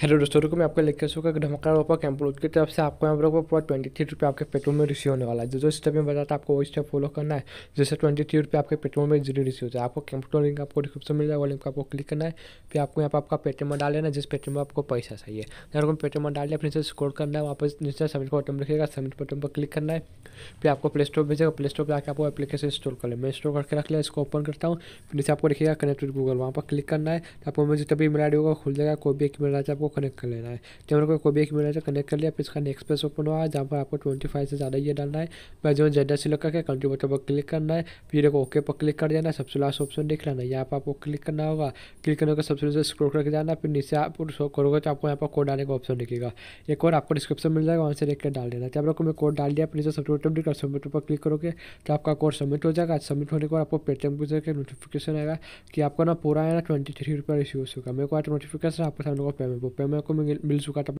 hello दोस्तों को मैं आपको लेकर का धमाका रोपा कैंपोज की तरफ से आपको यहाँ पर पूरा ट्वेंटी थ्री रुपये आपके पेट्रोल में रिसीव होने वाला है जो जो स्टेप में बताता है आपको वो स्टेप फॉलो करना है जैसे ट्वेंटी थ्री रुपये आपके पेट्रोल में जीरो रिसीव होता है आपको कैंपोटो लिंक आपको डिस्क्रिप्शन मिल जाएगा लिंक आपको क्लिक करना है फिर आपको यहाँ पर आपका पेटीएम डाल लेना जिस पेटीएम में आपको पैसा चाहिए यहाँ पर पेटीएम डाल दिया फिर स्कोर करना है वहाँ जिससे सबमिट का बटन लिखेगा सबमिट बटन पर क्लिक करना है फिर आपको प्ले स्टोर भेजेगा प्ले स्टोर पर आकर आपको एप्लीकेशन इंस्टॉल कर ले मैं इंस्टॉल करके रख लिया इसको ओपन करता हूँ फिर नीचे आपको लिखेगा कनेक्ट विद गूगल वहाँ पर क्लिक करना है आपको मुझे तभी मिला होगा खुल जाएगा कोई भी एक मिला आपको को कनेक्ट कर लेना है कैमरे को कोई भी एक मीडिया से कनेक्ट कर लिया फिर इसका नेक्स्ट पेज ओपन हुआ है जहाँ पर आपको ट्वेंटी फाइव से ज़्यादा ये डालना है फिर जो जेंडर सिलेक्ट करके कंट्री बटन पर क्लिक करना है फिर देखो ओके पर क्लिक कर देना सबसे लास्ट ऑप्शन देख लेना यहाँ पर आपको क्लिक करना होगा क्लिक करने का सबसे नीचे स्क्रोल करके जाना फिर नीचे आप करोगे तो आपको यहाँ पर कोड डालने का ऑप्शन दिखेगा एक और आपको डिस्क्रिप्शन मिल जाएगा वहाँ से देख कर डाल देना कैमरे आपको मैं कोड डाल दिया फिर सबसे नीचे सबमिट सबमिट पर क्लिक करोगे तो आपका कोड सबमिट हो जाएगा सबमिट होने के बाद आपको पेटीएम गूजर के नोटिफिकेशन आएगा कि आपका ना पूरा है ना ट्वेंटी थ्री रुपये रिसीव हो होगा मेरे को आज नोटिफिकेशन आपको सामने को पेमेंट रुपये मेरे को मिल चुका था